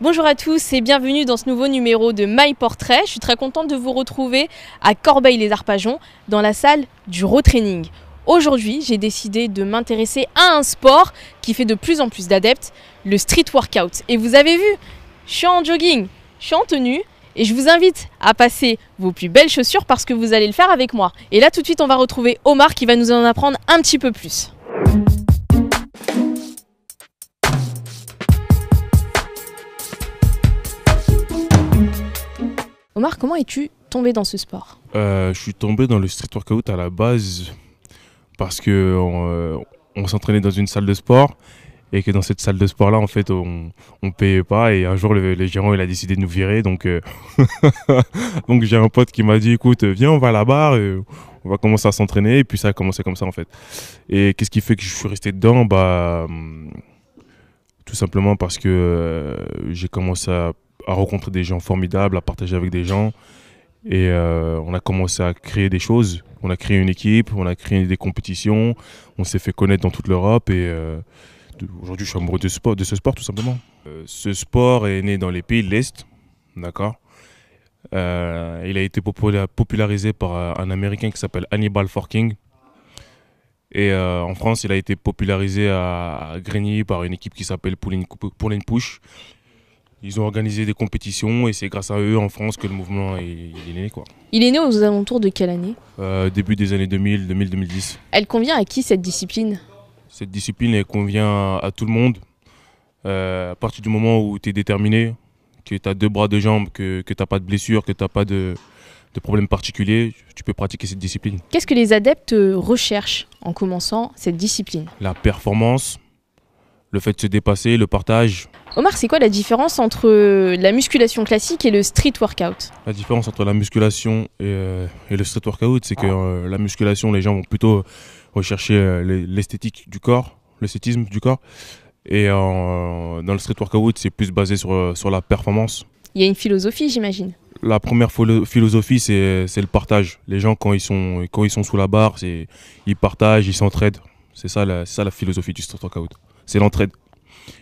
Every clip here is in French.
Bonjour à tous et bienvenue dans ce nouveau numéro de My Portrait. Je suis très contente de vous retrouver à Corbeil-les-Arpajons dans la salle du retraining. Aujourd'hui, j'ai décidé de m'intéresser à un sport qui fait de plus en plus d'adeptes, le street workout. Et vous avez vu, je suis en jogging, je suis en tenue, et je vous invite à passer vos plus belles chaussures parce que vous allez le faire avec moi. Et là tout de suite on va retrouver Omar qui va nous en apprendre un petit peu plus. Omar, comment es-tu tombé dans ce sport euh, Je suis tombé dans le street workout à la base parce que euh, s'entraînait dans une salle de sport et que dans cette salle de sport là en fait on on payait pas et un jour le, gérant il a décidé de nous virer donc euh, donc j'ai un pote qui m'a dit écoute viens on va à la barre euh, on va commencer à s'entraîner et puis ça a commencé comme ça en fait et qu'est-ce qui fait que je suis resté dedans bah hum, tout simplement parce que euh, j'ai commencé à, rencontrer des gens formidables à partager avec des gens et on a commencé à créer des choses on a créé une équipe on a créé des compétitions on s'est fait connaître dans toute l'Europe et aujourd'hui, je suis amoureux de, ce sport, tout simplement. Euh, ce sport est né dans les pays de l'Est, d'accord euh, Il a été popularisé par euh, un Américain qui s'appelle Hannibal Forking. Et en France, il a été popularisé à, Grigny par une équipe qui s'appelle Poulin Push. Ils ont organisé des compétitions et c'est grâce à eux en France que le mouvement est, né. Quoi. Il est né aux alentours de quelle année Début des années 2000, 2000-2010. Elle convient à qui cette discipline cette discipline, convient à tout le monde. Euh, à partir du moment où tu es déterminé, que tu as deux bras, deux jambes, que, tu n'as pas de blessure, que tu n'as pas de, problèmes particuliers, tu peux pratiquer cette discipline. Qu'est-ce que les adeptes euh, recherchent en commençant cette discipline La performance, le fait de se dépasser, le partage. Omar, c'est quoi la différence entre euh, la musculation classique et le street workout La différence entre la musculation et, le street workout, c'est que la musculation, les gens vont plutôt rechercher euh, l'esthétique du corps, l'esthétisme du corps. Et dans le street workout, c'est plus basé sur, euh, sur la performance. Il y a une philosophie, j'imagine. La première philosophie, c'est le partage. Les gens, quand ils sont, quand ils sont sous la barre, ils partagent, ils s'entraident. C'est ça, la, ça la philosophie du street workout. C'est l'entraide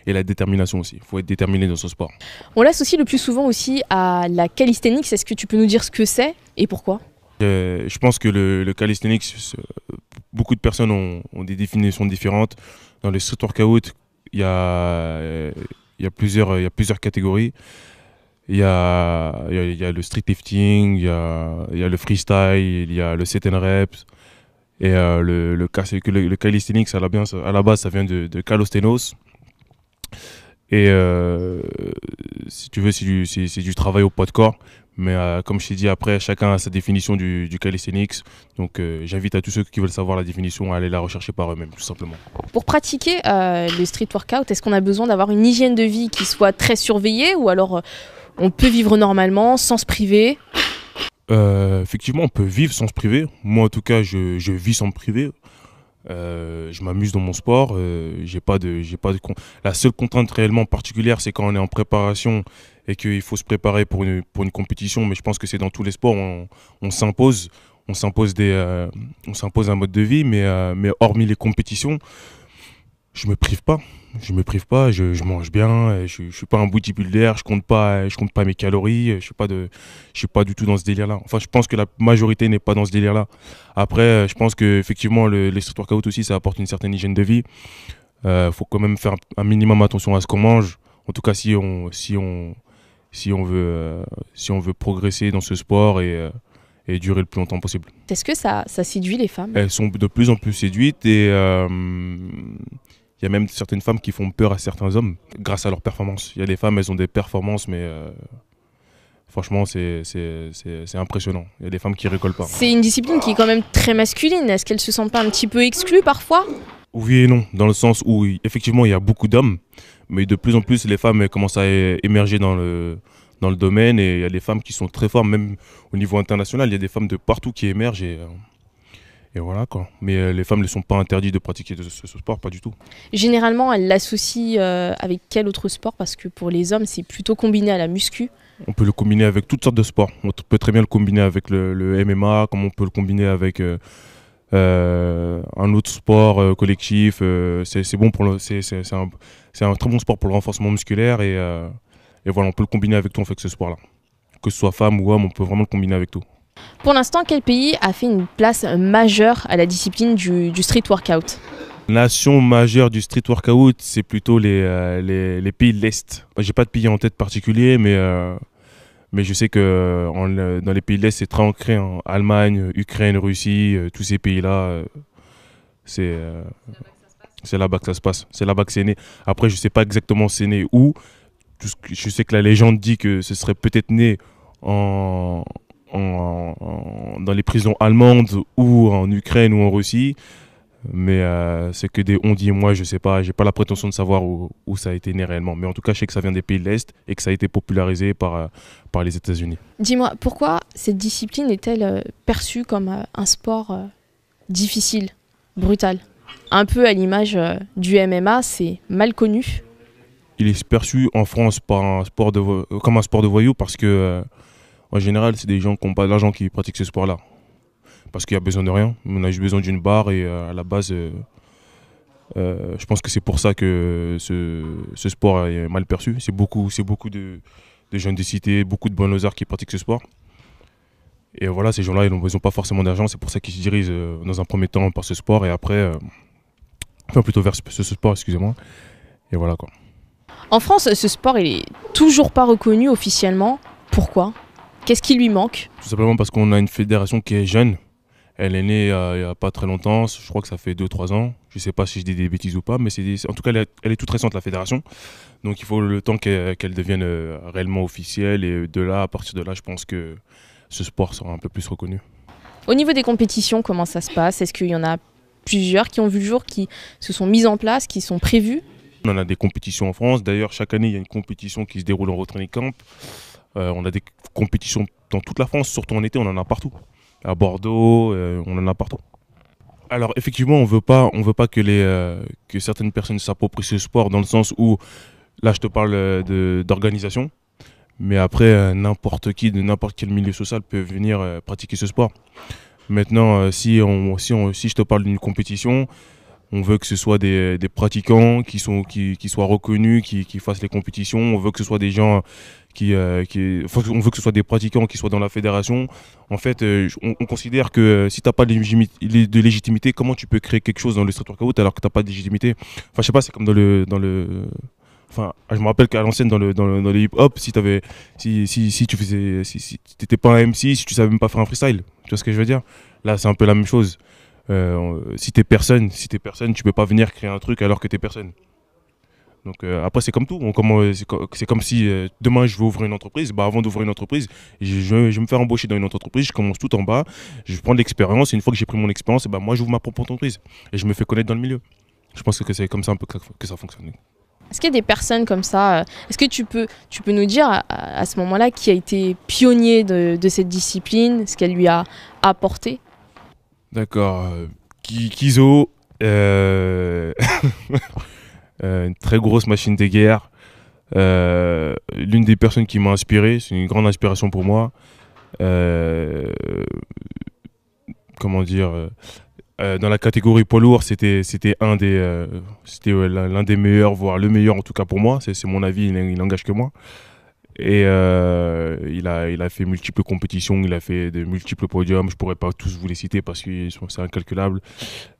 et la détermination aussi. Il faut être déterminé dans ce sport. On l'associe le plus souvent aussi à la calisthénique. Est-ce que tu peux nous dire ce que c'est et pourquoi je pense que le, calisthenics, euh, beaucoup de personnes ont, des définitions différentes. Dans les street workouts, euh, il y a, plusieurs, catégories. Il y a, le street lifting, il y a, le freestyle, il y a le set and reps. Et euh, le, calisthenics, à la, base, ça vient de, de Et si tu veux, c'est du, du, travail au poids de corps. Mais euh, comme je t'ai dit, après, chacun a sa définition du, du calisthenics. Donc euh, j'invite à tous ceux qui veulent savoir la définition à aller la rechercher par eux-mêmes, tout simplement. Pour pratiquer euh, le street workout, est-ce qu'on a besoin d'avoir une hygiène de vie qui soit très surveillée ou alors on peut vivre normalement sans se priver Effectivement, on peut vivre sans se priver. Moi, en tout cas, je, vis sans me priver. je m'amuse dans mon sport. j'ai pas de, j'ai pas La seule contrainte réellement particulière, c'est quand on est en préparation et qu'il faut se préparer pour une, pour une compétition. Mais je pense que c'est dans tous les sports, on, s'impose, on s'impose des, euh, on s'impose un mode de vie, mais, euh, mais hormis les compétitions, je me prive pas. Je me prive pas. Je, mange bien. Je, ne suis pas un bodybuilder. Je compte pas. Je compte pas mes calories. Je suis pas de. Je suis pas du tout dans ce délire-là. Enfin, je pense que la majorité n'est pas dans ce délire-là. Après, euh, je pense que effectivement, les street aussi, ça apporte une certaine hygiène de vie. Il faut quand même faire un minimum attention à ce qu'on mange. En tout cas, si on, si on, si on veut, euh, si on veut progresser dans ce sport euh, et, durer le plus longtemps possible. Est-ce que ça, ça séduit les femmes Elles sont de plus en plus séduites et euh, il y a même certaines femmes qui font peur à certains hommes grâce à leur performance. Il y a des femmes, elles ont des performances, mais franchement, c'est impressionnant. Il y a des femmes qui ne récoltent pas. C'est une discipline qui est quand même très masculine. Est-ce qu'elles se sentent pas un petit peu exclues parfois Oui et non, dans le sens où effectivement, il y a beaucoup d'hommes, mais de plus en plus, les femmes commencent à émerger dans le, dans le domaine et il y a des femmes qui sont très fortes, même au niveau international. Il y a des femmes de partout qui émergent et, euh, voilà quoi. Mais euh, les femmes ne sont pas interdites de pratiquer ce, sport, pas du tout. Généralement, elles l'associent euh, avec quel autre sport Parce que pour les hommes, c'est plutôt combiné à la muscu. On peut le combiner avec toutes sortes de sports. On peut très bien le combiner avec le, MMA, comme on peut le combiner avec. Euh, un autre sport euh, collectif, euh, c'est bon pour c'est un, un, très bon sport pour le renforcement musculaire et, et voilà, on peut le combiner avec tout en fait que ce sport-là. Que ce soit femme ou homme, on peut vraiment le combiner avec tout. Pour l'instant, quel pays a fait une place majeure à la discipline du, street workout Nation majeure du street workout, c'est plutôt les, les, pays de l'Est. J'ai pas de pays en tête particulier, mais mais je sais que euh, euh, dans les pays de l'Est, c'est très ancré en Allemagne, euh, Ukraine, Russie, tous ces pays-là. c'est c'est là-bas que ça se passe. C'est là-bas que c'est né. Après, je ne sais pas exactement c'est né où. je sais que la légende dit que ce serait peut-être né dans les prisons allemandes ou en Ukraine ou en Russie. Mais euh, c'est que des on dit, moi je sais pas, j'ai pas la prétention de savoir où, où, ça a été né réellement. Mais en tout cas, je sais que ça vient des pays de l'Est et que ça a été popularisé par, euh, par les États-Unis. Dis-moi, pourquoi cette discipline est-elle euh, perçue comme un sport difficile, brutal Un peu à l'image du MMA, c'est mal connu. Il est perçu en France par un sport de, comme un sport de voyous parce que, en général, c'est des gens qui n'ont pas d'argent qui pratiquent ce sport-là parce qu'il n'y a besoin de rien. On a juste besoin d'une barre et euh, à la base, euh, euh, je pense que c'est pour ça que ce, sport est mal perçu. C'est beaucoup, c'est beaucoup de, jeunes des cités, beaucoup de bons arts qui pratiquent ce sport. Et voilà, ces gens-là, ils n'ont pas forcément d'argent, c'est pour ça qu'ils se dirigent dans un premier temps par ce sport et après, enfin plutôt vers ce, sport, excusez-moi. Et voilà quoi. En France, ce sport, il est toujours pas reconnu officiellement. Pourquoi Qu'est-ce qui lui manque Tout simplement parce qu'on a une fédération qui est jeune elle est née euh, il n'y a pas très longtemps, je crois que ça fait 2-3 ans. Je ne sais pas si je dis des bêtises ou pas, mais c'est en tout cas, elle est, toute récente, la fédération. Donc il faut le temps qu'elle devienne euh, réellement officielle. Et de là, à partir de là, je pense que ce sport sera un peu plus reconnu. Au niveau des compétitions, comment ça se passe Est-ce qu'il y en a plusieurs qui ont vu le jour, qui se sont mises en place, qui sont prévues On a des compétitions en France. D'ailleurs, chaque année, il y a une compétition qui se déroule en Retraining Camp. Euh, on a des compétitions dans toute la France, surtout en été, on en a partout à Bordeaux, euh, on en a partout. Alors effectivement, on veut pas, on veut pas que les euh, que certaines personnes s'approprient ce sport dans le sens où là, je te parle euh, d'organisation, mais après n'importe qui de n'importe quel milieu social peut venir pratiquer ce sport. Maintenant, si on, si on, si je te parle d'une compétition, on veut que ce soit des, pratiquants qui, sont, qui, soient reconnus, qui, fassent les compétitions. On veut que ce soit des gens qui, euh, on veut que ce soit des pratiquants qui soient dans la fédération. En fait, euh, on, considère que euh, si tu n'as pas de légitimité, comment tu peux créer quelque chose dans le street workout alors que tu n'as pas de légitimité Enfin, je sais pas, c'est comme dans le, dans le enfin ah, je me rappelle qu'à l'ancienne dans le hip hop si si, si, tu faisais si, si pas un MC si tu savais même pas faire un freestyle tu vois ce que je veux dire là c'est un peu la même chose euh, si t'es personne, si t'es personne, tu peux pas venir créer un truc alors que tu es personne. Donc euh, après c'est comme tout, euh, c'est comme, si demain je veux ouvrir une entreprise, bah avant d'ouvrir une entreprise, je, me faire embaucher dans une autre entreprise, je commence tout en bas, je prends de l'expérience une fois que j'ai pris mon expérience, bah moi j'ouvre ma propre entreprise et je me fais connaître dans le milieu. Je pense que c'est comme ça un peu que, ça fonctionne. Est-ce qu'il y a des personnes comme ça Est-ce que tu peux, tu peux nous dire à, ce moment-là qui a été pionnier de cette discipline, ce qu'elle lui a apporté D'accord. Euh, Kizo, euh, euh, une très grosse machine de guerre. l'une des personnes qui m'a inspiré, c'est une grande inspiration pour moi. comment dire Dans la catégorie poids lourd, c'était un des c'était l'un des meilleurs, voire le meilleur en tout cas pour moi. C'est mon avis, il, n'engage que moi. Et euh, il, a, il a fait multiples compétitions, il a fait de multiples podiums. Je pourrais pas tous vous les citer parce que c'est incalculable.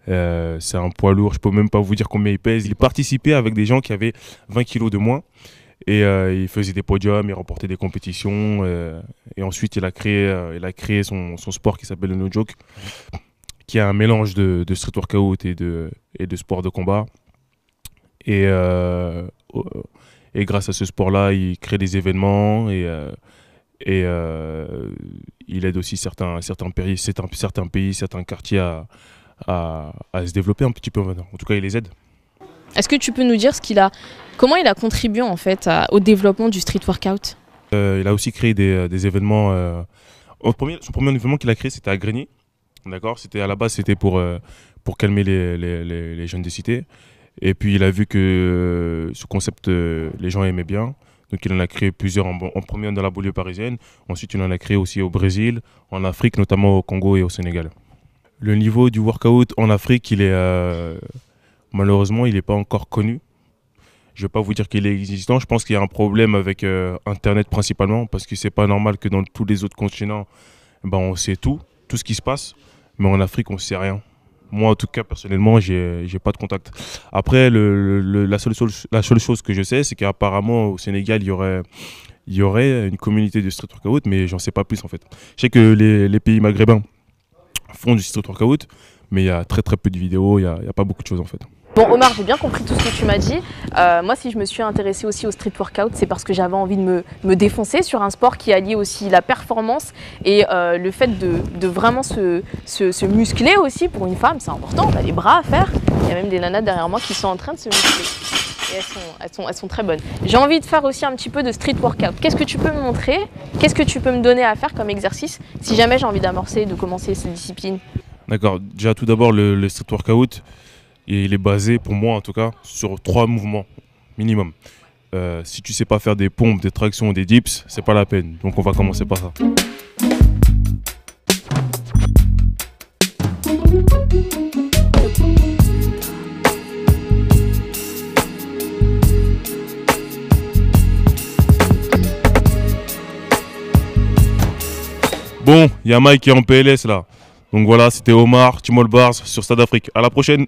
Euh, c'est un poids lourd, je peux même pas vous dire combien il pèse. Il participait avec des gens qui avaient 20 kilos de moins. Et euh, il faisait des podiums, il remportait des compétitions. et ensuite, il a créé, il a créé son, son sport qui s'appelle le No Joke, qui est un mélange de, de street workout et de, et de sport de combat. Et et grâce à ce sport-là, il crée des événements et, euh, et euh, il aide aussi certains, certains, pays, certains, pays, certains quartiers à, à, se développer un petit peu maintenant. En tout cas, il les aide. Est-ce que tu peux nous dire ce qu'il a, comment il a contribué en fait au développement du street workout euh, Il a aussi créé des, des événements. premier, son premier événement qu'il a créé, c'était à Grigny. D'accord, c'était à la base, c'était pour pour calmer les, les, les, jeunes des cités. Et puis il a vu que euh, ce concept, euh, les gens aimaient bien. Donc il en a créé plusieurs, en, premier dans la banlieue parisienne, ensuite il en a créé aussi au Brésil, en Afrique, notamment au Congo et au Sénégal. Le niveau du workout en Afrique, il est, euh, malheureusement, il n'est pas encore connu. Je ne vais pas vous dire qu'il est existant. Je pense qu'il y a un problème avec Internet principalement, parce que ce n'est pas normal que dans tous les autres continents, ben, on sait tout, tout ce qui se passe, mais en Afrique, on ne sait rien moi, en tout cas, personnellement, j'ai n'ai pas de contact. Après, la, seule, chose que je sais, c'est qu'apparemment, au Sénégal, il y aurait il y aurait une communauté de street workout, mais j'en sais pas plus en fait. Je sais que les, pays maghrébins font du street workout, mais il y a très très peu de vidéos, il n'y a, a, pas beaucoup de choses en fait. Bon Omar, j'ai bien compris tout ce que tu m'as dit. Euh, moi, si je me suis intéressée aussi au street workout, c'est parce que j'avais envie de me, défoncer sur un sport qui allie aussi la performance et euh, le fait de, vraiment se, muscler aussi pour une femme, c'est important, on a les bras à faire. Il y a même des nanas derrière moi qui sont en train de se muscler. Et elles sont, elles sont, très bonnes. J'ai envie de faire aussi un petit peu de street workout. Qu'est-ce que tu peux me montrer Qu'est-ce que tu peux me donner à faire comme exercice si jamais j'ai envie d'amorcer, de commencer cette discipline D'accord, déjà tout d'abord le street workout. Et il est basé, pour moi en tout cas, sur trois mouvements minimum. Euh, si tu sais pas faire des pompes, des tractions ou des dips, c'est pas la peine. Donc on va commencer par ça. Bon, il y a Mike qui est en PLS là. Donc voilà, c'était Omar, Timol Bars sur Stade Afrique. À la prochaine.